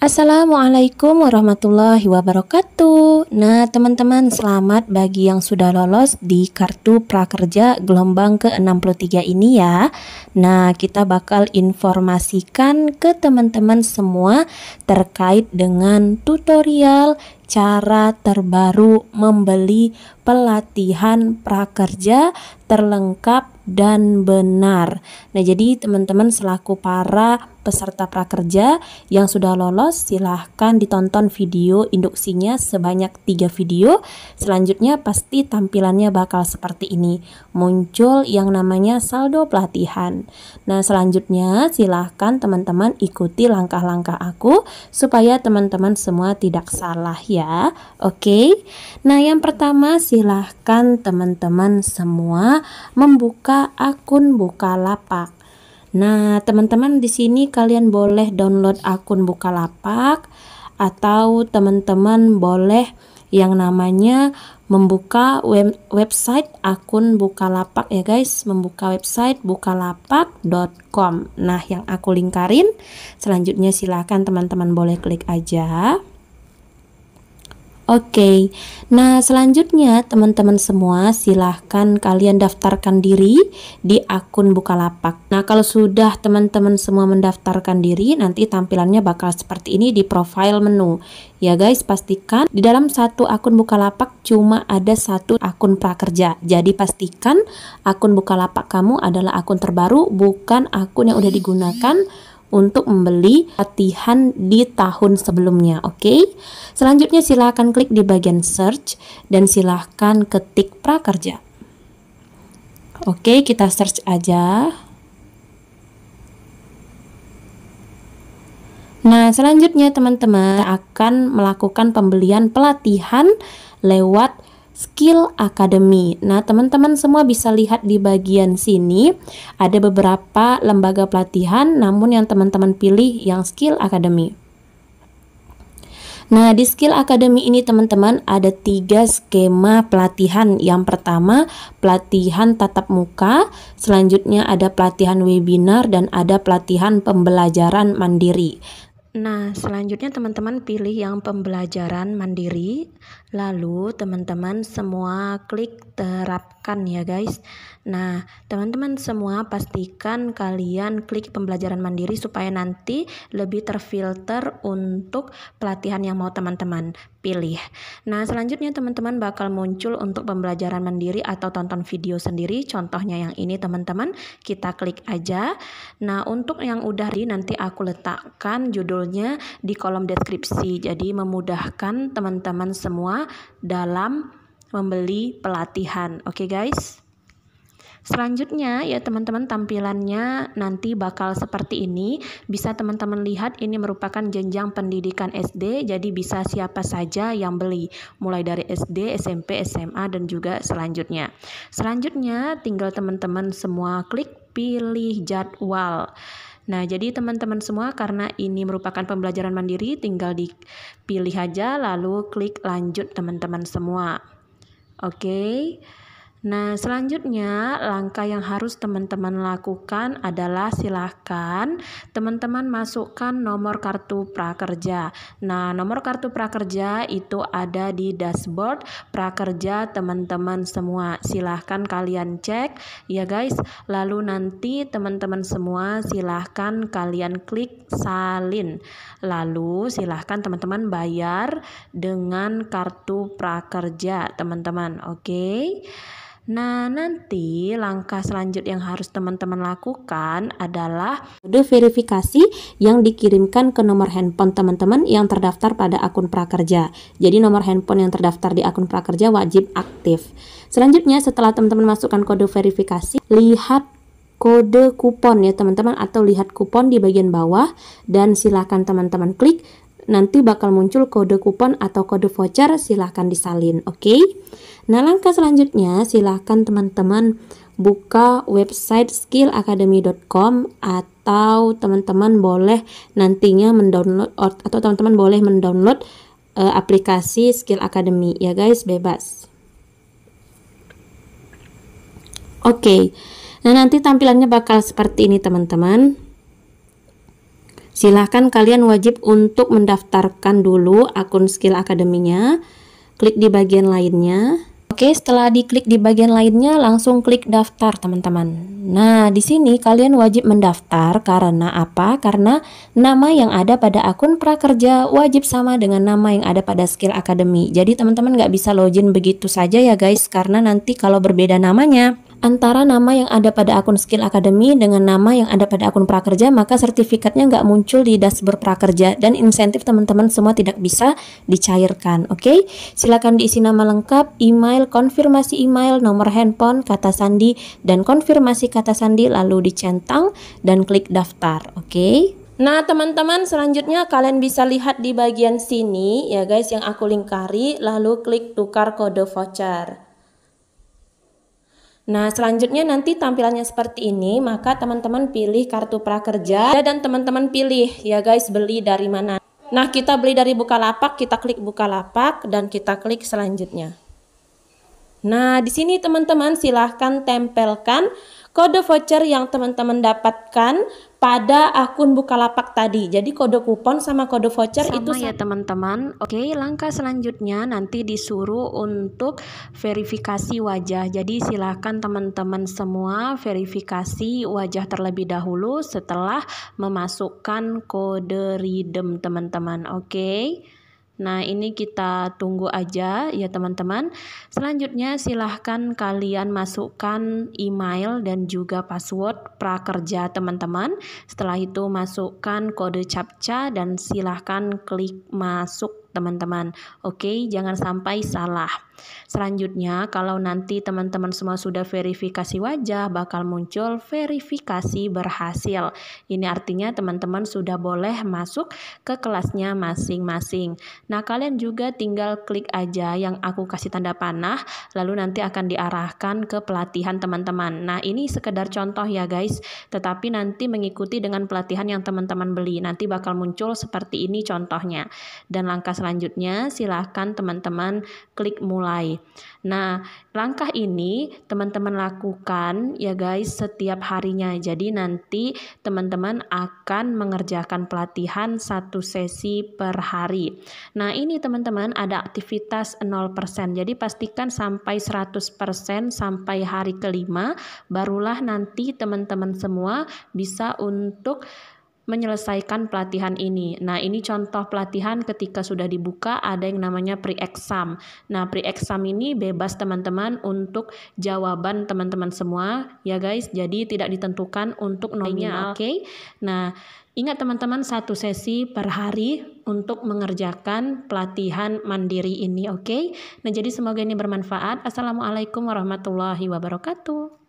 Assalamualaikum warahmatullahi wabarakatuh. Nah, teman-teman, selamat bagi yang sudah lolos di Kartu Prakerja gelombang ke-63 ini ya. Nah, kita bakal informasikan ke teman-teman semua terkait dengan tutorial cara terbaru membeli pelatihan prakerja terlengkap dan benar. Nah, jadi teman-teman selaku para peserta prakerja yang sudah lolos silahkan ditonton video induksinya sebanyak tiga video selanjutnya pasti tampilannya bakal seperti ini muncul yang namanya saldo pelatihan nah selanjutnya silahkan teman-teman ikuti langkah-langkah aku supaya teman-teman semua tidak salah ya oke okay? nah yang pertama silahkan teman-teman semua membuka akun Bukalapak. Nah, teman-teman di sini kalian boleh download akun Bukalapak atau teman-teman boleh yang namanya membuka web website akun Bukalapak ya guys, membuka website bukalapak.com. Nah, yang aku lingkarin, selanjutnya silakan teman-teman boleh klik aja. Oke, nah selanjutnya teman-teman semua silahkan kalian daftarkan diri di akun Bukalapak. Nah kalau sudah teman-teman semua mendaftarkan diri, nanti tampilannya bakal seperti ini di profile menu. Ya guys, pastikan di dalam satu akun Bukalapak cuma ada satu akun prakerja. Jadi pastikan akun Bukalapak kamu adalah akun terbaru, bukan akun yang udah digunakan untuk membeli latihan di tahun sebelumnya, oke? Okay? Selanjutnya silahkan klik di bagian search dan silahkan ketik prakerja. Oke, okay, kita search aja. Nah, selanjutnya teman-teman akan melakukan pembelian pelatihan lewat Skill Academy. Nah, teman-teman semua bisa lihat di bagian sini ada beberapa lembaga pelatihan namun yang teman-teman pilih yang Skill Academy. Nah, di Skill Academy ini teman-teman ada tiga skema pelatihan. Yang pertama, pelatihan tatap muka, selanjutnya ada pelatihan webinar, dan ada pelatihan pembelajaran mandiri. Nah, selanjutnya teman-teman pilih yang pembelajaran mandiri. Lalu teman-teman semua klik terapkan ya guys. Nah, teman-teman semua pastikan kalian klik pembelajaran mandiri supaya nanti lebih terfilter untuk pelatihan yang mau teman-teman pilih. Nah, selanjutnya teman-teman bakal muncul untuk pembelajaran mandiri atau tonton video sendiri. Contohnya yang ini teman-teman, kita klik aja. Nah, untuk yang udah di nanti aku letakkan judulnya di kolom deskripsi. Jadi memudahkan teman-teman semua dalam membeli pelatihan. Oke, okay, guys. Selanjutnya ya teman-teman tampilannya nanti bakal seperti ini. Bisa teman-teman lihat ini merupakan jenjang pendidikan SD jadi bisa siapa saja yang beli mulai dari SD, SMP, SMA dan juga selanjutnya. Selanjutnya tinggal teman-teman semua klik pilih jadwal. Nah, jadi teman-teman semua karena ini merupakan pembelajaran mandiri tinggal dipilih aja lalu klik lanjut teman-teman semua. Oke. Okay? Nah, selanjutnya langkah yang harus teman-teman lakukan adalah silahkan teman-teman masukkan nomor kartu prakerja. Nah, nomor kartu prakerja itu ada di dashboard prakerja teman-teman semua. Silahkan kalian cek ya guys. Lalu nanti teman-teman semua silahkan kalian klik salin. Lalu silahkan teman-teman bayar dengan kartu prakerja teman-teman. Oke. Okay? Nah, nanti langkah selanjut yang harus teman-teman lakukan adalah kode verifikasi yang dikirimkan ke nomor handphone teman-teman yang terdaftar pada akun prakerja. Jadi, nomor handphone yang terdaftar di akun prakerja wajib aktif. Selanjutnya, setelah teman-teman masukkan kode verifikasi, lihat kode kupon ya teman-teman atau lihat kupon di bagian bawah dan silakan teman-teman klik nanti bakal muncul kode kupon atau kode voucher silahkan disalin oke okay? nah langkah selanjutnya silahkan teman-teman buka website skillacademy.com atau teman-teman boleh nantinya mendownload atau teman-teman boleh mendownload uh, aplikasi Skill Academy ya guys bebas oke okay. nah nanti tampilannya bakal seperti ini teman-teman Silahkan kalian wajib untuk mendaftarkan dulu akun skill akademinya. Klik di bagian lainnya. Oke, setelah diklik di bagian lainnya, langsung klik daftar, teman-teman. Nah, di sini kalian wajib mendaftar karena apa? Karena nama yang ada pada akun prakerja wajib sama dengan nama yang ada pada skill academy. Jadi, teman-teman nggak bisa login begitu saja ya guys, karena nanti kalau berbeda namanya, antara nama yang ada pada akun Skill Academy dengan nama yang ada pada akun prakerja, maka sertifikatnya nggak muncul di dashboard prakerja dan insentif teman-teman semua tidak bisa dicairkan. Oke, okay? silakan diisi nama lengkap, email, konfirmasi email, nomor handphone, kata sandi, dan konfirmasi kata sandi lalu dicentang dan klik daftar. Oke. Okay? Nah, teman-teman, selanjutnya kalian bisa lihat di bagian sini ya guys yang aku lingkari lalu klik tukar kode voucher. Nah, selanjutnya nanti tampilannya seperti ini, maka teman-teman pilih kartu prakerja dan teman-teman pilih ya guys beli dari mana. Nah, kita beli dari Bukalapak, kita klik Bukalapak dan kita klik selanjutnya. Nah, di sini teman-teman silahkan tempelkan kode voucher yang teman-teman dapatkan pada akun Bukalapak tadi. Jadi kode kupon sama kode voucher sama itu sama ya teman-teman. Oke, langkah selanjutnya nanti disuruh untuk verifikasi wajah. Jadi silahkan teman-teman semua verifikasi wajah terlebih dahulu setelah memasukkan kode redeem teman-teman. Oke. Nah, ini kita tunggu aja ya teman-teman. Selanjutnya silahkan kalian masukkan email dan juga password prakerja teman-teman. Setelah itu masukkan kode captcha dan silahkan klik masuk teman-teman. Oke, jangan sampai salah. Selanjutnya, kalau nanti teman-teman semua sudah verifikasi wajah, bakal muncul verifikasi berhasil. Ini artinya teman-teman sudah boleh masuk ke kelasnya masing-masing. Nah, kalian juga tinggal klik aja yang aku kasih tanda panah, lalu nanti akan diarahkan ke pelatihan teman-teman. Nah, ini sekedar contoh ya guys, tetapi nanti mengikuti dengan pelatihan yang teman-teman beli. Nanti bakal muncul seperti ini contohnya. Dan langkah selanjutnya, silahkan teman-teman klik mulai mulai. Nah, langkah ini teman-teman lakukan ya guys setiap harinya. Jadi nanti teman-teman akan mengerjakan pelatihan satu sesi per hari. Nah, ini teman-teman ada aktivitas 0%. Jadi pastikan sampai 100% sampai hari kelima barulah nanti teman-teman semua bisa untuk menyelesaikan pelatihan ini. Nah, ini contoh pelatihan ketika sudah dibuka ada yang namanya pre-exam. Nah, pre-exam ini bebas teman-teman untuk jawaban teman-teman semua ya guys. Jadi tidak ditentukan untuk nominal. Oke. Okay? Nah, ingat teman-teman satu sesi per hari untuk mengerjakan pelatihan mandiri ini, oke? Okay? Nah, jadi semoga ini bermanfaat. Assalamualaikum warahmatullahi wabarakatuh.